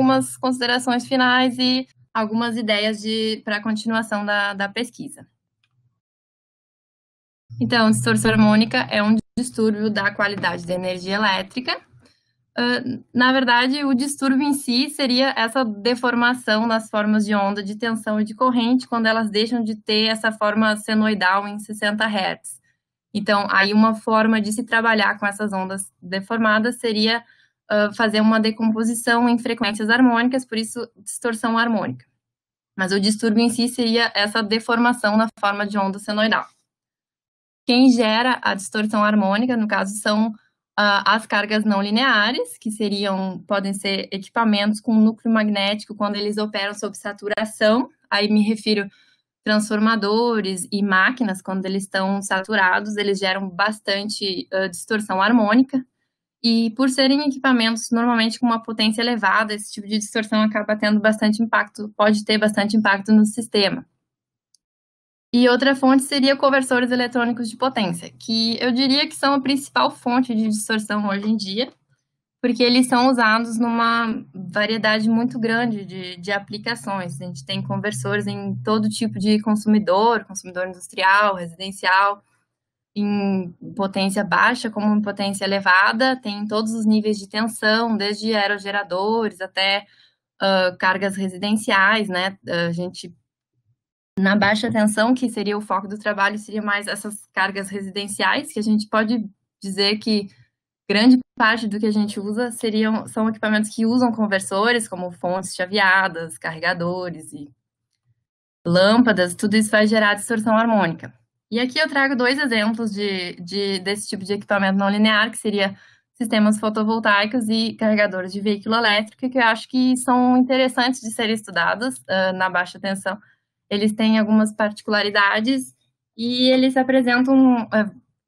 algumas considerações finais e algumas ideias para a continuação da, da pesquisa. Então, distorção harmônica é um distúrbio da qualidade da energia elétrica. Uh, na verdade, o distúrbio em si seria essa deformação nas formas de onda de tensão e de corrente quando elas deixam de ter essa forma senoidal em 60 Hz. Então, aí uma forma de se trabalhar com essas ondas deformadas seria uh, fazer uma decomposição em frequências harmônicas, por isso distorção harmônica. Mas o distúrbio em si seria essa deformação na forma de onda senoidal. Quem gera a distorção harmônica, no caso, são uh, as cargas não lineares, que seriam, podem ser equipamentos com núcleo magnético quando eles operam sob saturação. Aí me refiro transformadores e máquinas, quando eles estão saturados, eles geram bastante uh, distorção harmônica. E por serem equipamentos normalmente com uma potência elevada, esse tipo de distorção acaba tendo bastante impacto, pode ter bastante impacto no sistema. E outra fonte seria conversores eletrônicos de potência, que eu diria que são a principal fonte de distorção hoje em dia, porque eles são usados numa variedade muito grande de, de aplicações. A gente tem conversores em todo tipo de consumidor, consumidor industrial, residencial, em potência baixa como em potência elevada, tem todos os níveis de tensão, desde aerogeradores até uh, cargas residenciais, né? A gente na baixa tensão, que seria o foco do trabalho, seria mais essas cargas residenciais, que a gente pode dizer que grande parte do que a gente usa seriam são equipamentos que usam conversores, como fontes chaveadas, carregadores e lâmpadas, tudo isso vai gerar distorção harmônica. E aqui eu trago dois exemplos de, de, desse tipo de equipamento não linear, que seria sistemas fotovoltaicos e carregadores de veículo elétrico, que eu acho que são interessantes de serem estudados uh, na baixa tensão. Eles têm algumas particularidades e eles apresentam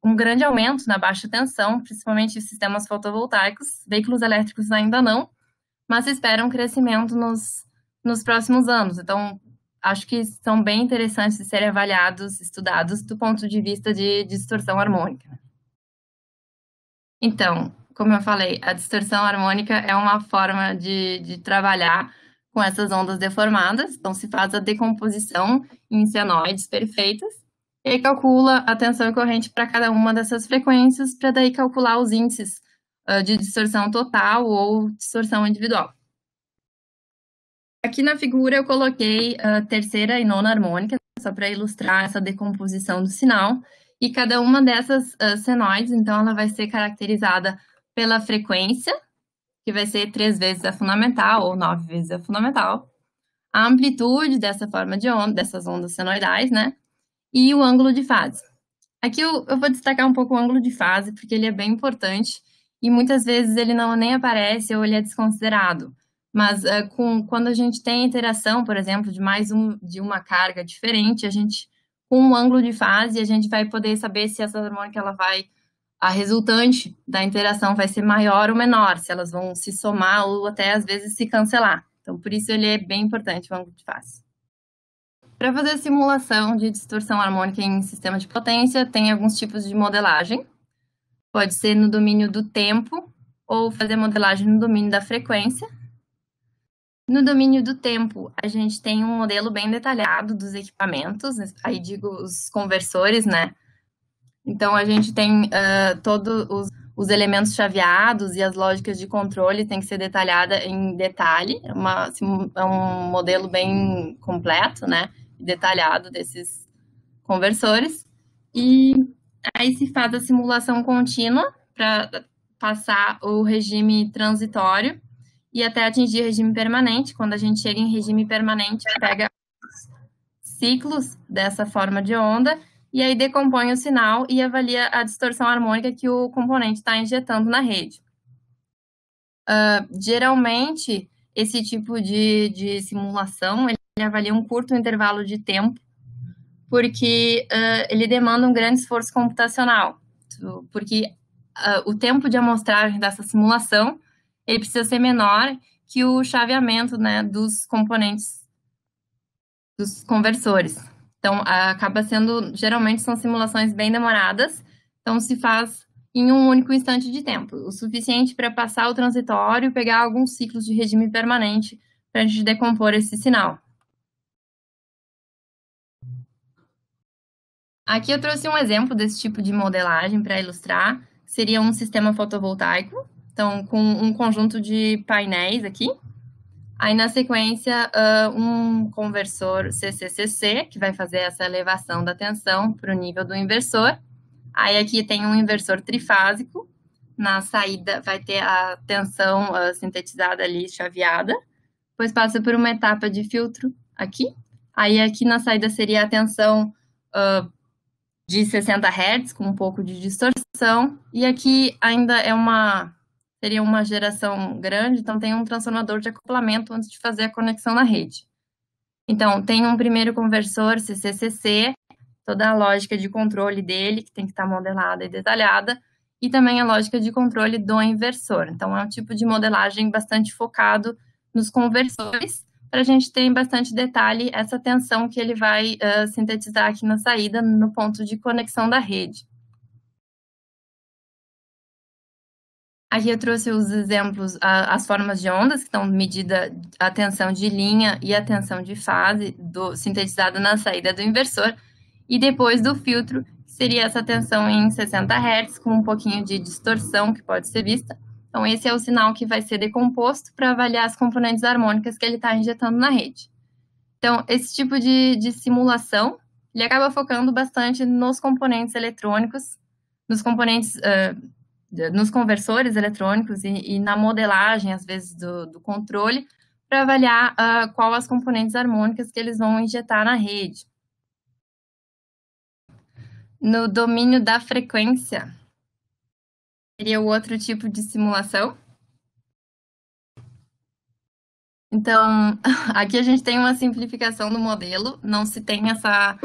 um é, grande aumento na baixa tensão, principalmente sistemas fotovoltaicos, veículos elétricos ainda não, mas esperam um crescimento nos, nos próximos anos. Então, acho que são bem interessantes de serem avaliados, estudados do ponto de vista de distorção harmônica. Então, como eu falei, a distorção harmônica é uma forma de, de trabalhar com essas ondas deformadas, então se faz a decomposição em senoides perfeitas, e calcula a tensão e corrente para cada uma dessas frequências, para daí calcular os índices uh, de distorção total ou distorção individual. Aqui na figura eu coloquei a ah, terceira e nona harmônica, só para ilustrar essa decomposição do sinal. E cada uma dessas uh, senoides, então, ela vai ser caracterizada pela frequência, que vai ser três vezes a fundamental ou nove vezes a fundamental, a amplitude dessa forma de onda, dessas ondas senoidais, né? E o ângulo de fase. Aqui eu, eu vou destacar um pouco o ângulo de fase, porque ele é bem importante e muitas vezes ele não nem aparece ou ele é desconsiderado. Mas eh, com, quando a gente tem a interação, por exemplo, de mais um, de uma carga diferente, a gente, com um ângulo de fase, a gente vai poder saber se essa harmônica ela vai, a resultante da interação vai ser maior ou menor, se elas vão se somar ou até às vezes se cancelar. Então, por isso ele é bem importante o ângulo de fase. Para fazer simulação de distorção harmônica em sistema de potência, tem alguns tipos de modelagem. Pode ser no domínio do tempo ou fazer modelagem no domínio da frequência, no domínio do tempo, a gente tem um modelo bem detalhado dos equipamentos, aí digo os conversores, né? Então, a gente tem uh, todos os, os, elementos chaveados e as lógicas de controle tem que ser detalhada em detalhe, é uma, assim, é um modelo bem completo, né? Detalhado desses conversores. E aí se faz a simulação contínua para passar o regime transitório e até atingir regime permanente. Quando a gente chega em regime permanente, pega ciclos dessa forma de onda e aí decompõe o sinal e avalia a distorção harmônica que o componente está injetando na rede. Uh, geralmente, esse tipo de, de simulação ele avalia um curto intervalo de tempo, porque uh, ele demanda um grande esforço computacional, porque uh, o tempo de amostragem dessa simulação ele precisa ser menor que o chaveamento né, dos componentes dos conversores. Então, acaba sendo, geralmente são simulações bem demoradas, então se faz em um único instante de tempo, o suficiente para passar o transitório e pegar alguns ciclos de regime permanente para a gente decompor esse sinal. Aqui eu trouxe um exemplo desse tipo de modelagem para ilustrar, seria um sistema fotovoltaico, então, com um conjunto de painéis aqui. Aí, na sequência, ah, um conversor CCCC, que vai fazer essa elevação da tensão para o nível do inversor. Aí, aqui tem um inversor trifásico. Na saída, vai ter a tensão ah, sintetizada ali, chaveada. Depois passa por uma etapa de filtro aqui. Aí, aqui na saída seria a tensão Uh, de 60 Hz, com um pouco de distorção. E aqui ainda é uma seria uma geração grande, então tem um transformador de acoplamento antes de fazer a conexão na rede. Então, tem um primeiro conversor CCCC, toda a lógica de controle dele, que tem que estar modelada e detalhada, e também a lógica de controle do inversor. Então, é um tipo de modelagem bastante focado nos conversores, para a gente ter em bastante detalhe essa tensão que ele vai uh, sintetizar aqui na saída, no ponto de conexão da rede. Aqui eu trouxe os exemplos, as formas de ondas, que estão medida a tensão de linha e a tensão de fase, do, sintetizada na saída do inversor, e depois do filtro, que seria essa tensão em 60 Hz, com um pouquinho de distorção que pode ser vista. Então, esse é o sinal que vai ser decomposto para avaliar as componentes harmônicas que ele está injetando na rede. Então, esse tipo de, de simulação, ele acaba focando bastante nos componentes eletrônicos, nos componentes... Uh, nos conversores eletrônicos e, e, na modelagem, às vezes, do, do controle, para avaliar uh, qual as componentes harmônicas que eles vão injetar na rede. No domínio da frequência, seria o outro tipo de simulação. Então, aqui a gente tem uma simplificação do modelo, não se tem essa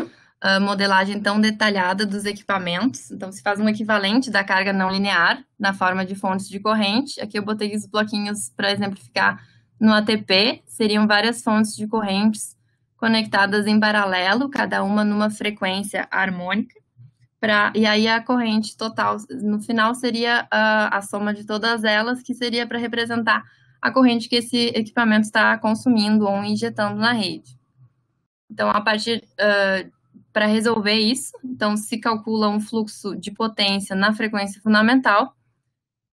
uh, modelagem tão detalhada dos equipamentos. Então, se faz um equivalente da carga não linear na forma de fontes de corrente. Aqui eu botei os bloquinhos para exemplificar no ATP. Seriam várias fontes de correntes conectadas em paralelo, cada uma numa frequência harmônica. Pra, e aí a corrente total no final seria uh, a soma de todas elas, que seria para representar a corrente que esse equipamento está consumindo ou injetando na rede. Então, a partir uh, para resolver isso. Então, se calcula um fluxo de potência na frequência fundamental.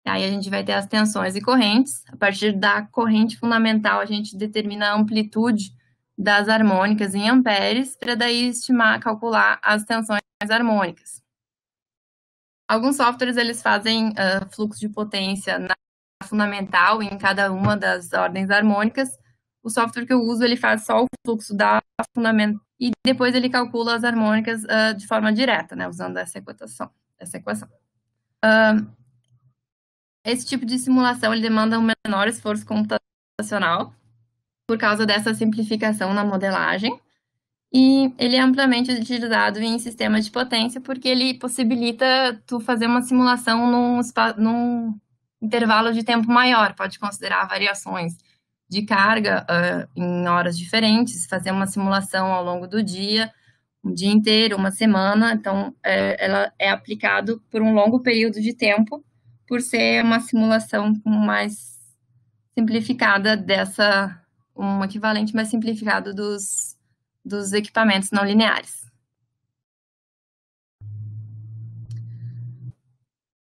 Aí a gente vai ter as tensões e correntes. A partir da corrente fundamental, a gente determina a amplitude das harmônicas em amperes, para daí estimar, calcular as tensões harmônicas. Alguns softwares eles fazem uh, fluxo de potência na fundamental em cada uma das ordens harmônicas. O software que eu uso ele faz só o fluxo da fundamental e depois ele calcula as harmônicas uh, de forma direta, né, usando essa equação. Essa equação. Uh, esse tipo de simulação ele demanda um menor esforço computacional por causa dessa simplificação na modelagem e ele é amplamente utilizado em sistemas de potência porque ele possibilita tu fazer uma simulação num, num intervalo de tempo maior, pode considerar variações de carga uh, em horas diferentes, fazer uma simulação ao longo do dia, um dia inteiro, uma semana. Então, é, ela é aplicado por um longo período de tempo, por ser uma simulação mais simplificada dessa, um equivalente mais simplificado dos, dos equipamentos não lineares.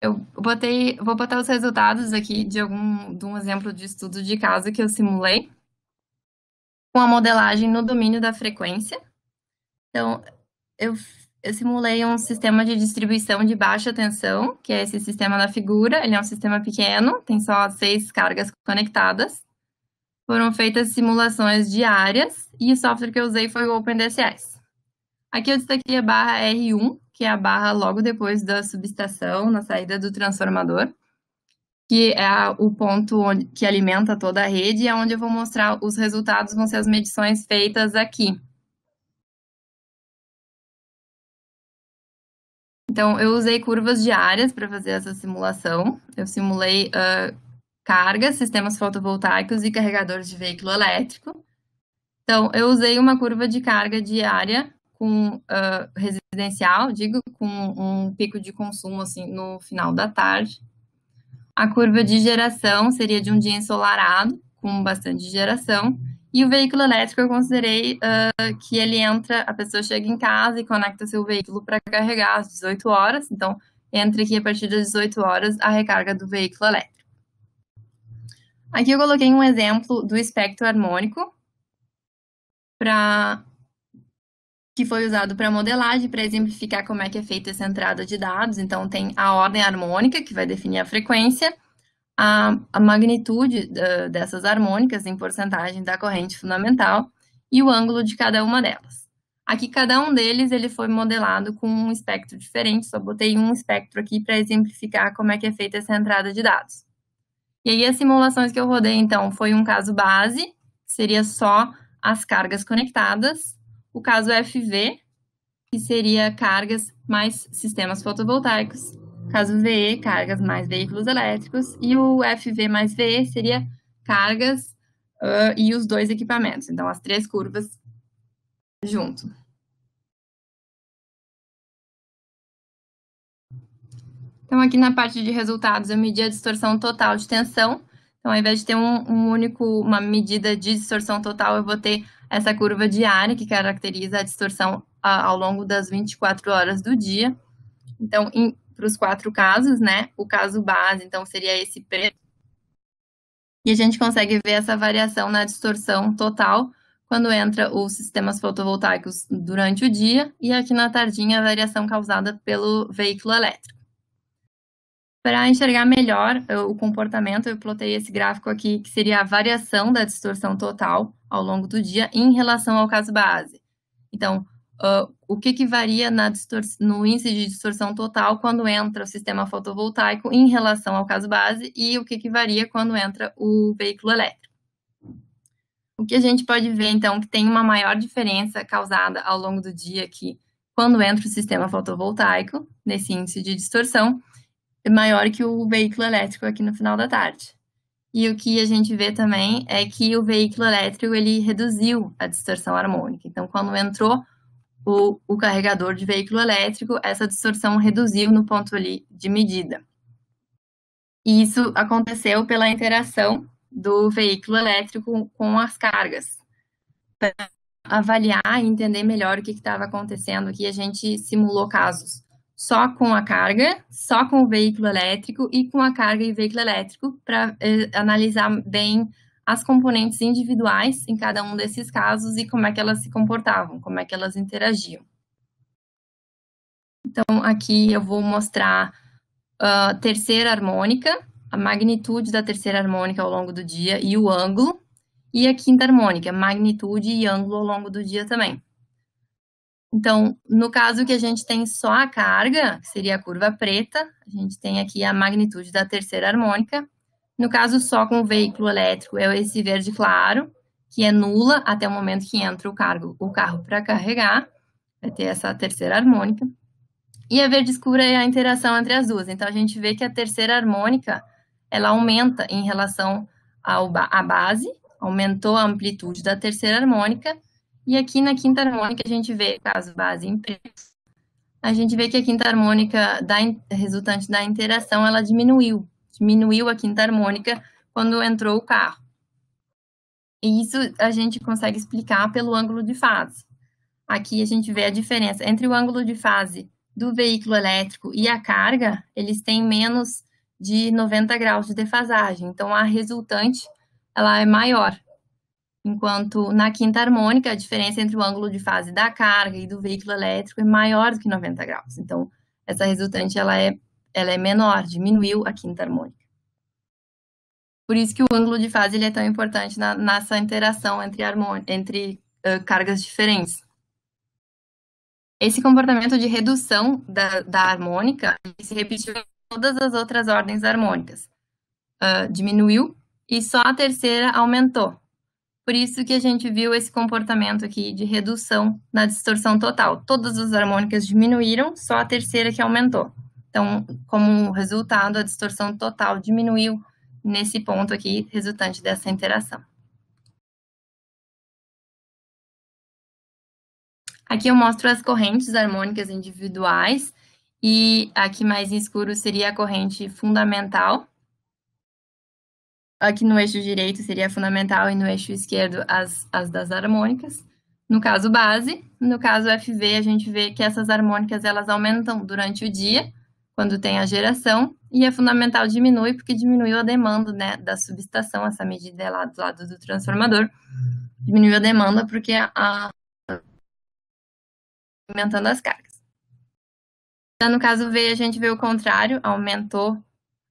Eu botei, vou botar os resultados aqui de algum de um exemplo de estudo de caso que eu simulei com a modelagem no domínio da frequência. Então, eu, eu simulei um sistema de distribuição de baixa tensão, que é esse sistema da figura. Ele é um sistema pequeno, tem só seis cargas conectadas. Foram feitas simulações diárias e o software que eu usei foi o OpenDSS. Aqui eu destaquei a barra R1, que é a barra logo depois da subestação, na saída do transformador, que é a, o ponto onde, que alimenta toda a rede, e é onde eu vou mostrar os resultados, vão ser as medições feitas aqui. Então, eu usei curvas diárias para fazer essa simulação. Eu simulei uh, cargas, sistemas fotovoltaicos e carregadores de veículo elétrico. Então, eu usei uma curva de carga diária com uh, residencial, digo, com um pico de consumo assim no final da tarde. A curva de geração seria de um dia ensolarado, com bastante geração. E o veículo elétrico eu considerei uh, que ele entra, a pessoa chega em casa e conecta seu veículo para carregar às 18 horas. Então, entra aqui a partir das 18 horas a recarga do veículo elétrico. Aqui eu coloquei um exemplo do espectro harmônico para que foi usado para modelagem, para exemplificar como é que é feita essa entrada de dados. Então, tem a ordem harmônica, que vai definir a frequência, a, a magnitude dessas harmônicas em porcentagem da corrente fundamental e o ângulo de cada uma delas. Aqui, cada um deles ele foi modelado com um espectro diferente, só botei um espectro aqui para exemplificar como é que é feita essa entrada de dados. E aí, as simulações que eu rodei, então, foi um caso base, seria só as cargas conectadas, o caso FV, que seria cargas mais sistemas fotovoltaicos, caso VE, cargas mais veículos elétricos, e o FV mais VE seria cargas uh, e os dois equipamentos, então as três curvas junto. Então, aqui na parte de resultados, eu medi a distorção total de tensão, então, ao invés de ter um, um único, uma medida de distorção total, eu vou ter essa curva diária que caracteriza a distorção a, ao longo das 24 horas do dia. Então, para os quatro casos, né? O caso base, então, seria esse preto. E a gente consegue ver essa variação na distorção total quando entra os sistemas fotovoltaicos durante o dia e aqui na tardinha a variação causada pelo veículo elétrico. Para enxergar melhor eh, o comportamento, eu plotei esse gráfico aqui, que seria a variação da distorção total ao longo do dia em relação ao caso base. Então, uh, o que, que varia no índice de distorção total quando entra o sistema fotovoltaico em relação ao caso base e o que, que varia quando entra o veículo elétrico. O que a gente pode ver, então, que tem uma maior diferença causada ao longo do dia aqui quando entra o sistema fotovoltaico, nesse índice de distorção, maior que o veículo elétrico aqui no final da tarde. E o que a gente vê também é que o veículo elétrico ele reduziu a distorção harmônica. Então, quando entrou o, o carregador de veículo elétrico, essa distorção reduziu no ponto ali de medida. E isso aconteceu pela interação do veículo elétrico com as cargas. Para avaliar e entender melhor o que estava acontecendo aqui, a gente simulou casos só com a carga, só com o veículo elétrico e com a carga e veículo elétrico para eh, analisar bem as componentes individuais em cada um desses casos e como é que elas se comportavam, como é que elas interagiam. Então, aqui eu vou mostrar a ah, terceira harmônica, a magnitude da terceira harmônica ao longo do dia e o ângulo, e a quinta harmônica, magnitude e ângulo ao longo do dia também. Então, no caso que a gente tem só a carga, que seria a curva preta, a gente tem aqui a magnitude da terceira harmônica. No caso só com o veículo elétrico, é esse verde claro, que é nula até o momento que entra o, cargo, o carro para carregar, vai ter essa terceira harmônica. E a verde escura é a interação entre as duas. Então, a gente vê que a terceira harmônica, ela aumenta em relação à base, aumentou a amplitude da terceira harmônica, e aqui na quinta harmônica a gente vê caso base em preto. A gente vê que a quinta harmônica da, resultante da interação ela diminuiu, diminuiu a quinta harmônica quando entrou o carro. E isso a gente consegue explicar pelo ângulo de fase. Aqui a gente vê a diferença entre o ângulo de fase do veículo elétrico e a carga, eles têm menos de 90 graus de defasagem. Então a resultante ela é maior enquanto na quinta harmônica a diferença entre o ângulo de fase da carga e do veículo elétrico é maior do que 90 graus. Então, essa resultante ela é, ela é menor, diminuiu a quinta harmônica. Por isso que o ângulo de fase ele é tão importante na, nessa interação entre, entre uh, cargas diferentes. Esse comportamento de redução da, da harmônica se repetiu em todas as outras ordens harmônicas. Uh, diminuiu e só a terceira aumentou. Por isso que a gente viu esse comportamento aqui de redução na distorção total. Todas as harmônicas diminuíram, só a terceira que aumentou. Então, como resultado, a distorção total diminuiu nesse ponto aqui, resultante dessa interação. Aqui eu mostro as correntes harmônicas individuais e aqui mais em escuro seria a corrente fundamental, Aqui no eixo direito seria fundamental e no eixo esquerdo as, as das harmônicas. No caso base, no caso FV, a gente vê que essas harmônicas elas aumentam durante o dia, quando tem a geração, e é fundamental diminui, porque diminuiu a demanda né, da subestação, essa medida é lá do lado do transformador, diminuiu a demanda porque a, aumentando as cargas. Já no caso V, a gente vê o contrário, aumentou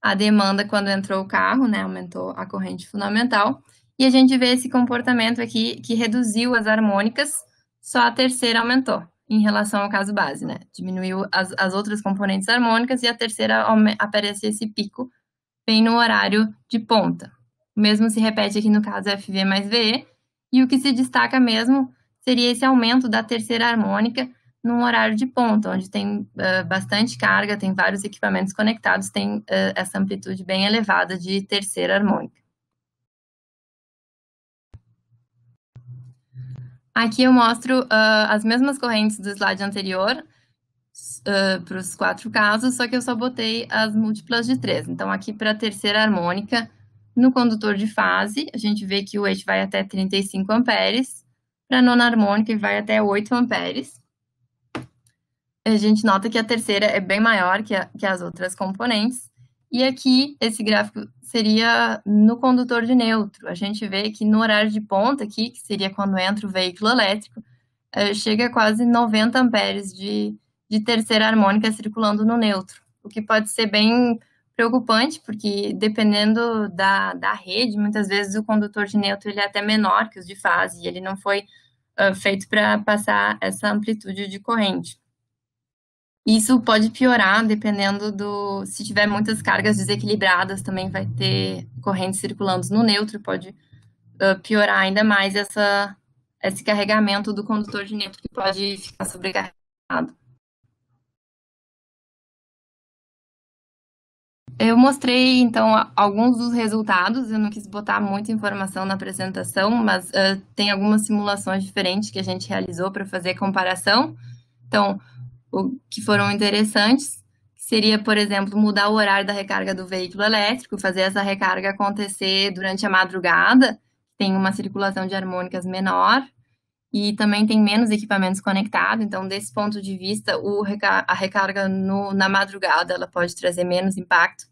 a demanda quando entrou o carro, né? Aumentou a corrente fundamental. E a gente vê esse comportamento aqui que reduziu as harmônicas, só a terceira aumentou em relação ao caso base, né? Diminuiu as, as outras componentes harmônicas e a terceira aparece esse pico bem no horário de ponta. O mesmo se repete aqui no caso FV mais VE, e o que se destaca mesmo seria esse aumento da terceira harmônica, num horário de ponta, onde tem uh, bastante carga, tem vários equipamentos conectados, tem uh, essa amplitude bem elevada de terceira harmônica. Aqui eu mostro uh, as mesmas correntes do slide anterior para os quatro casos, só que eu só botei as múltiplas de três. Então, aqui para a terceira harmônica, no condutor de fase, a gente vê que o eixo vai até 35 amperes, para a nona harmônica ele vai até 8 amperes a gente nota que a terceira é bem maior que, a, que as outras componentes. E aqui, esse gráfico seria no condutor de neutro. A gente vê que no horário de ponta aqui, que seria quando entra o veículo elétrico, eh, chega a quase 90 amperes de, de terceira harmônica circulando no neutro, o que pode ser bem preocupante, porque dependendo da, da rede, muitas vezes o condutor de neutro ele é até menor que os de fase, e ele não foi uh, feito para passar essa amplitude de corrente. Isso pode piorar dependendo do. Se tiver muitas cargas desequilibradas, também vai ter correntes circulando no neutro, pode uh, piorar ainda mais essa, esse carregamento do condutor de neutro, que pode ficar sobrecarregado. Eu mostrei, então, alguns dos resultados. Eu não quis botar muita informação na apresentação, mas uh, tem algumas simulações diferentes que a gente realizou para fazer comparação. Então, o, que foram interessantes, seria, por exemplo, mudar o horário da recarga do veículo elétrico, fazer essa recarga acontecer durante a madrugada, tem uma circulação de harmônicas menor e também tem menos equipamentos conectados, então desse ponto de vista, o, a recarga no, na madrugada ela pode trazer menos impacto.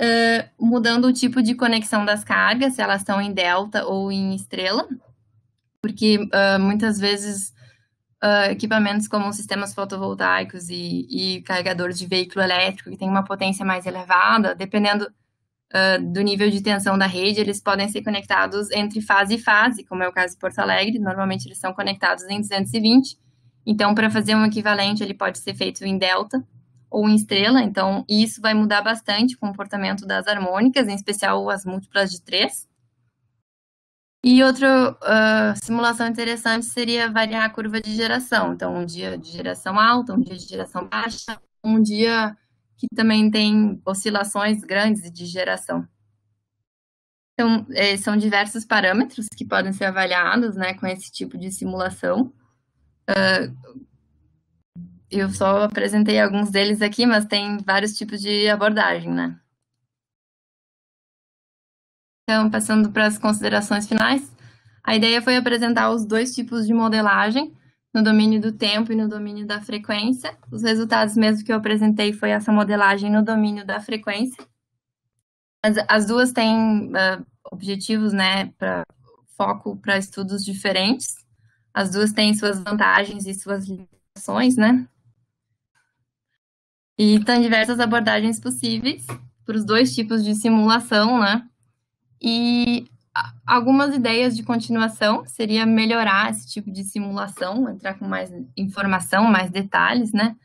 Uh, mudando o tipo de conexão das cargas, se elas estão em delta ou em estrela, porque uh, muitas vezes uh, equipamentos como sistemas fotovoltaicos e, e, carregadores de veículo elétrico que tem uma potência mais elevada, dependendo uh, do nível de tensão da rede, eles podem ser conectados entre fase e fase, como é o caso de Porto Alegre, normalmente eles são conectados em 220, então para fazer um equivalente ele pode ser feito em delta ou em estrela, então isso vai mudar bastante o comportamento das harmônicas, em especial as múltiplas de 3, e outra uh, simulação interessante seria variar a curva de geração. Então, um dia de geração alta, um dia de geração baixa, um dia que também tem oscilações grandes de geração. Então, eh, são diversos parâmetros que podem ser avaliados né, com esse tipo de simulação. Uh, eu só apresentei alguns deles aqui, mas tem vários tipos de abordagem, né? Então, passando para as considerações finais, a ideia foi apresentar os dois tipos de modelagem, no domínio do tempo e no domínio da frequência. Os resultados mesmo que eu apresentei foi essa modelagem no domínio da frequência. As, as duas têm uh, objetivos, né, foco para estudos diferentes. As duas têm suas vantagens e suas limitações, né? E tem diversas abordagens possíveis para os dois tipos de simulação, né? E algumas ideias de continuação seria melhorar esse tipo de simulação, entrar com mais informação, mais detalhes, né?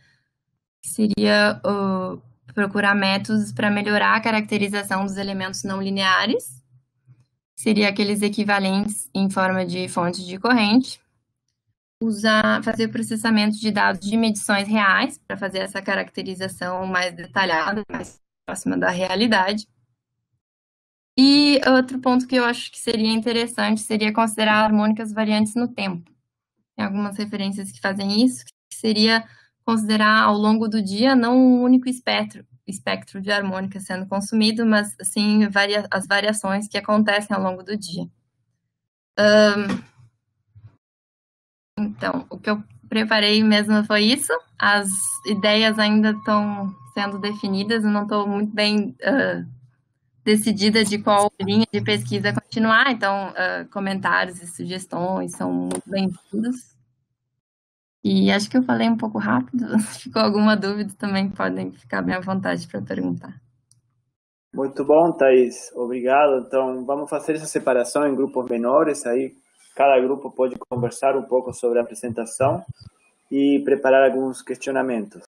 Seria uh, procurar métodos para melhorar a caracterização dos elementos não lineares, seria aqueles equivalentes em forma de fonte de corrente, usar, fazer processamento de dados de medições reais para fazer essa caracterização mais detalhada, mais próxima da realidade e outro ponto que eu acho que seria interessante seria considerar harmônicas variantes no tempo. Tem algumas referências que fazem isso, que seria considerar ao longo do dia não um único espectro, espectro de harmônica sendo consumido, mas sim varia as variações que acontecem ao longo do dia. Um, então, o que eu preparei mesmo foi isso. As ideias ainda estão sendo definidas, eu não estou muito bem. Uh, decidida de qual linha de pesquisa continuar, então uh, comentários e sugestões são bem-vindos. E acho que eu falei um pouco rápido, se ficou alguma dúvida também podem ficar bem à vontade para perguntar. Muito bom, Thaís, obrigado. Então vamos fazer essa separação em grupos menores, aí cada grupo pode conversar um pouco sobre a apresentação e preparar alguns questionamentos.